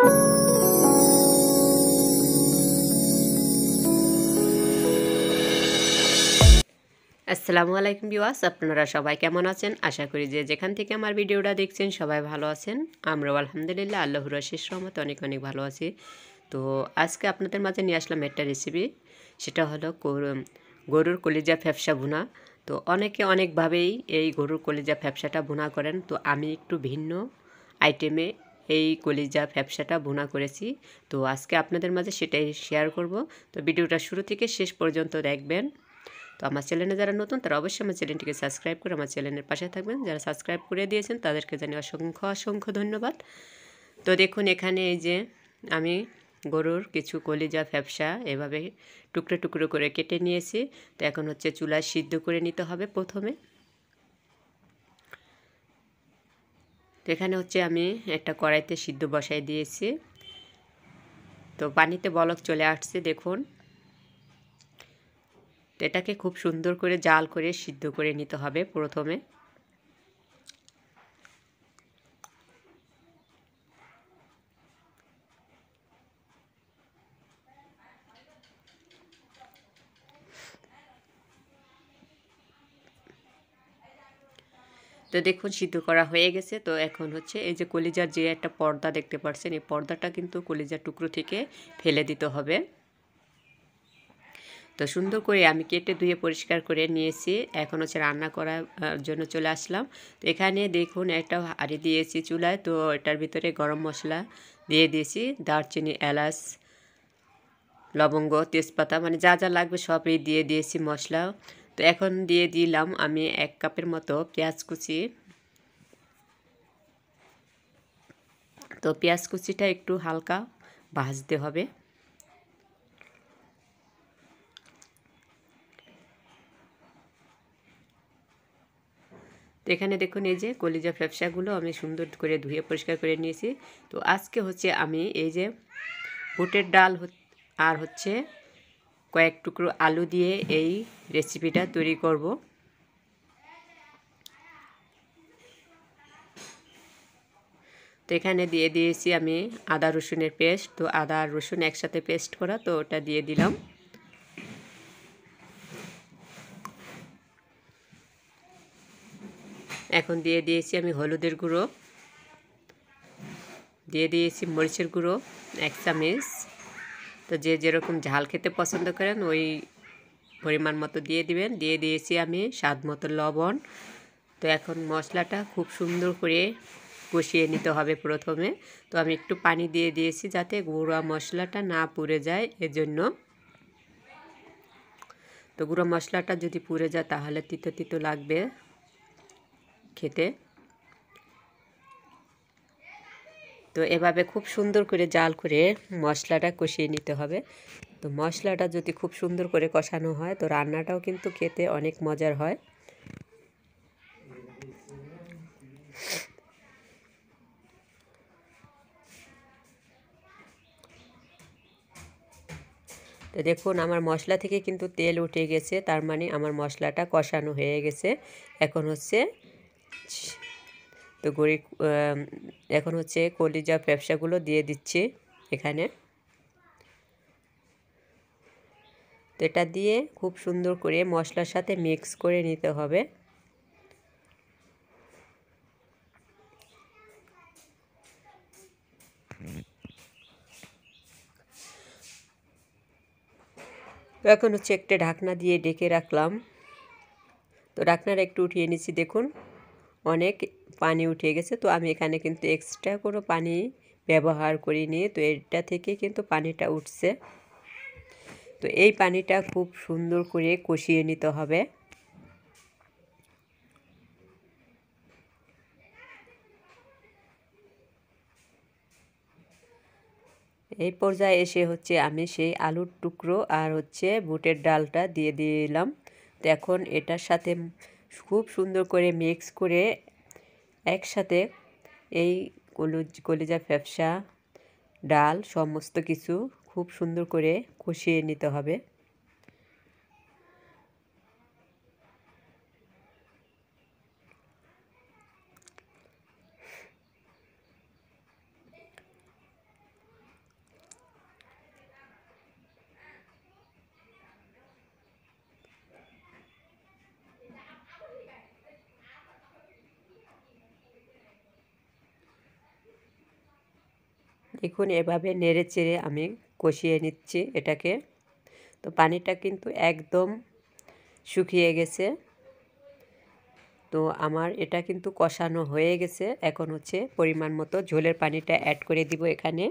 আসসালামু আলাইকুম বিওয়াস আপনারা সবাই কেমন আছেন আশা করি যে যেখান থেকে আমার ভিডিওটা দেখছেন সবাই ভালো আছেন আমরাও আলহামদুলিল্লাহ আল্লাহর শেষ রহমত অনেক অনেক ভালো আছি তো আজকে আপনাদের মাঝে নিয়ে আসলাম একটা রেসিপি সেটা হলো গরুর কলিজা ফ্যাপসা ভুনা তো অনেকে অনেকভাবেই এই গরুর কলিজা ফ্যাপসাটা ভুনা করেন তো আমি একটু ভিন্ন আইটেমে এই কলিজা ফ্যাপসাটা বোনা করেছি তো আজকে আপনাদের মাঝে সেটাই শেয়ার করব তো ভিডিওটা শুরু থেকে শেষ পর্যন্ত দেখবেন তো আমার চ্যানেলে যারা নতুন তারা অবশ্যই আমার চ্যানেলটিকে সাবস্ক্রাইব করে আমার চ্যানেলের পাশে থাকবেন যারা সাবস্ক্রাইব করে দিয়েছেন তাদেরকে জানি অসংখ্য অসংখ্য ধন্যবাদ তো দেখুন এখানে এই যে আমি গরুর কিছু কলিজা ফ্যাপসা এভাবে টুকরো টুকরো করে কেটে নিয়েছি তো এখন হচ্ছে চুলা সিদ্ধ করে নিতে হবে প্রথমে তো এখানে হচ্ছে আমি একটা কড়াইতে সিদ্ধ বসাই দিয়েছি তো পানিতে বলক চলে আসছে দেখুন এটাকে খুব সুন্দর করে জাল করে সিদ্ধ করে নিতে হবে প্রথমে তো দেখুন সিদ্ধ করা হয়ে গেছে তো এখন হচ্ছে এই যে কলিজার যে একটা পর্দা দেখতে পাচ্ছেন এই পর্দাটা কিন্তু কলিজার টুকরো থেকে ফেলে দিতে হবে তো সুন্দর করে আমি কেটে ধুয়ে পরিষ্কার করে নিয়েছি এখন হচ্ছে রান্না করার জন্য চলে আসলাম তো এখানে দেখুন একটা হাঁড়ি দিয়েছি চুলায় তো এটার ভিতরে গরম মশলা দিয়ে দিয়েছি দারচিনি এলাচ লবঙ্গ তেজপাতা মানে যা যা লাগবে সবই দিয়ে দিয়েছি মশলা তো এখন দিয়ে দিলাম আমি এক কাপের মতো পেঁয়াজ কুচি তো পেঁয়াজ কুচিটা একটু হালকা ভাজতে হবে এখানে দেখুন এই যে কলিজা ফ্যাপসাগুলো আমি সুন্দর করে ধুয়ে পরিষ্কার করে নিয়েছি তো আজকে হচ্ছে আমি এই যে বুটের ডাল আর হচ্ছে কয়েক টুকরো আলু দিয়ে এই রেসিপিটা তৈরি করব তো এখানে দিয়ে দিয়েছি আমি আদা রসুনের পেস্ট তো আদা আর রসুন একসাথে পেস্ট করা তো ওটা দিয়ে দিলাম এখন দিয়ে দিয়েছি আমি হলুদের গুঁড়ো দিয়ে দিয়েছি মরিচের গুঁড়ো এক চামচ তো যে যেরকম ঝাল খেতে পছন্দ করেন ওই পরিমাণ মতো দিয়ে দিবেন দিয়ে দিয়েছি আমি স্বাদ মতো লবণ তো এখন মশলাটা খুব সুন্দর করে কষিয়ে নিতে হবে প্রথমে তো আমি একটু পানি দিয়ে দিয়েছি যাতে গুঁড়া মশলাটা না পুড়ে যায় এজন্য তো গুঁড়ো মশলাটা যদি পুড়ে যায় তাহলে তিতো তিতো লাগবে খেতে তো এভাবে খুব সুন্দর করে জাল করে মশলাটা কষিয়ে নিতে হবে তো মশলাটা যদি খুব সুন্দর করে কষানো হয় তো রান্নাটাও কিন্তু খেতে অনেক মজার হয় তো দেখুন আমার মশলা থেকে কিন্তু তেল উঠে গেছে তার মানে আমার মশলাটা কষানো হয়ে গেছে এখন হচ্ছে তো গড়ি এখন হচ্ছে যা ব্যবসাগুলো দিয়ে দিচ্ছি এখানে তো এটা দিয়ে খুব সুন্দর করে মশলার সাথে মিক্স করে নিতে হবে এখন হচ্ছে একটা ঢাকনা দিয়ে ডেকে রাখলাম তো ঢাকনার একটু উঠিয়ে নিচ্ছি দেখুন অনেক পানি উঠে গেছে তো আমি এখানে কিন্তু এক্সট্রা কোনো পানি ব্যবহার করিনি তো এটা থেকে কিন্তু পানিটা উঠছে তো এই পানিটা খুব সুন্দর করে কষিয়ে নিতে হবে এই পর্যায়ে এসে হচ্ছে আমি সেই আলুর টুকরো আর হচ্ছে বুটের ডালটা দিয়ে দিলাম তো এখন এটার সাথে খুব সুন্দর করে মিক্স করে একসাথে এই কলিজা ফ্যাপসা ডাল সমস্ত কিছু খুব সুন্দর করে কষিয়ে নিতে হবে এখন এভাবে নেড়ে চেড়ে আমি কষিয়ে নিচ্ছি এটাকে তো পানিটা কিন্তু একদম শুকিয়ে গেছে তো আমার এটা কিন্তু কষানো হয়ে গেছে এখন হচ্ছে পরিমাণ মতো ঝোলের পানিটা অ্যাড করে দিব এখানে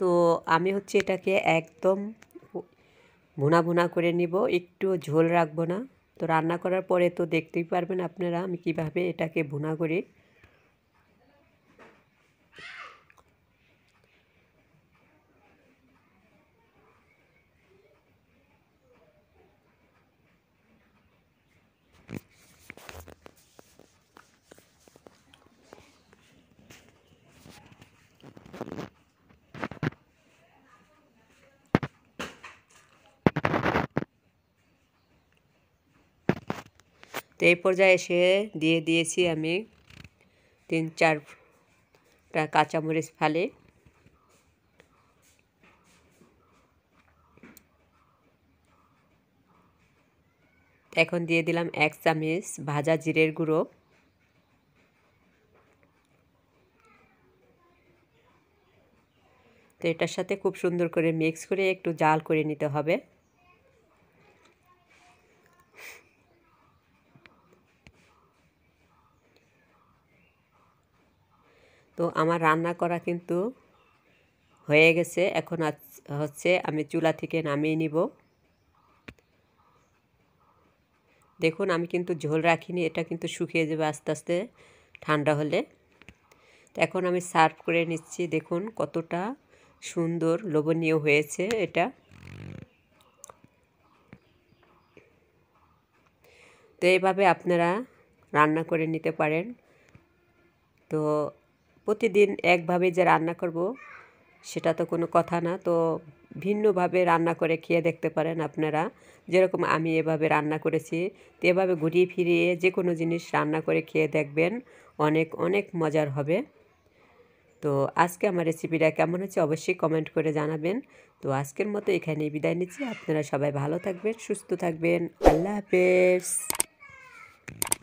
তো আমি হচ্ছে এটাকে একদম ভুনা ভুনা করে নিব একটু ঝোল রাখবো না তো রান্না করার পরে তো দেখতেই পারবেন আপনারা আমি কিভাবে এটাকে ভুনা করি তো এই পর্যায়ে এসে দিয়ে দিয়েছি আমি তিন চারটা কাঁচামরিচ ফালি এখন দিয়ে দিলাম এক চামিচ ভাজা জিরের গুঁড়ো তো এটার সাথে খুব সুন্দর করে মিক্স করে একটু জাল করে নিতে হবে তো আমার রান্না করা কিন্তু হয়ে গেছে এখন হচ্ছে আমি চুলা থেকে নামিয়ে নিব দেখুন আমি কিন্তু ঝোল রাখিনি এটা কিন্তু শুকিয়ে যাবে আস্তে আস্তে ঠান্ডা হলে তো এখন আমি সার্ভ করে নিচ্ছি দেখুন কতটা সুন্দর লোভনীয় হয়েছে এটা তো এইভাবে আপনারা রান্না করে নিতে পারেন তো প্রতিদিন একভাবে যে রান্না করব সেটা তো কোনো কথা না তো ভিন্নভাবে রান্না করে খেয়ে দেখতে পারেন আপনারা যেরকম আমি এভাবে রান্না করেছি তো এভাবে ঘুরিয়ে ফিরিয়ে যে কোনো জিনিস রান্না করে খেয়ে দেখবেন অনেক অনেক মজার হবে তো আজকে আমার রেসিপিটা কেমন হচ্ছে অবশ্যই কমেন্ট করে জানাবেন তো আজকের মতো এখানেই বিদায় নিচ্ছি আপনারা সবাই ভালো থাকবেন সুস্থ থাকবেন আল্লাহ হাফেজ